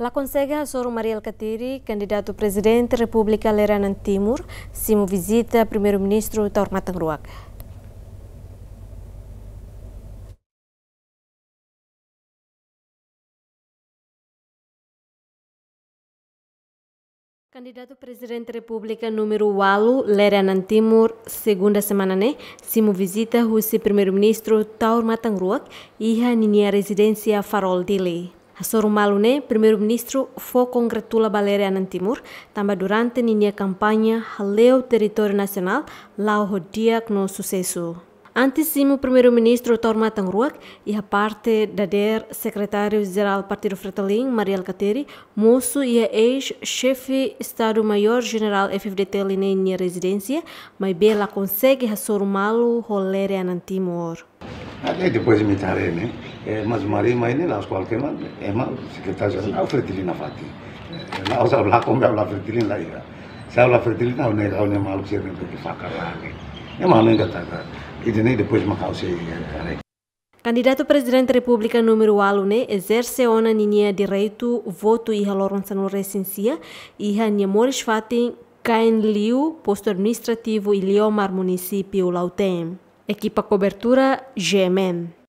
La consegna Soro Mariel Kateri, candidato presidente República Leranan Timur, simu visita primeiro-ministro Taurmatang Ruak. Candidato presidente República número Walu, Leranan Timur, segunda semana né, simu visita o primeiro-ministro Taur Matangroak e a residência Farol Dili. Sorumbalune, primeiro-ministro, foi congratula Balera Anantimur, também durante a campanha Haleu Território Nacional, lá o dia no sucesso. Antes o primeiro-ministro Torma Tangruak e a parte da DER secretário-geral Partido Fratelin, Mariel Kateri, moço e ex-chefe Estado-Maior-General FFDT Lineia Residência, mas Bela consegue rassurmá-lo rolere Anantimor. Até depois imitarei, né? É, mas Maria ele é lá, os qualquer mas é mal, secretário-geral, Fretilina Fati. É, lá, os lá, como é o Fretilina lá, irá. Se a Fretilina, o nem né, o né, mal, o que porque faca lá, né? É mal, ainda tá, tá. E depois, uma calça aí, cara. É, tá, né? Candidato presidente da República número alune exerce ona ninia direito voto e haloron sanu recensia e hania mores fatin caen liu posto administrativo e liomar município lautem equipa cobertura GMM.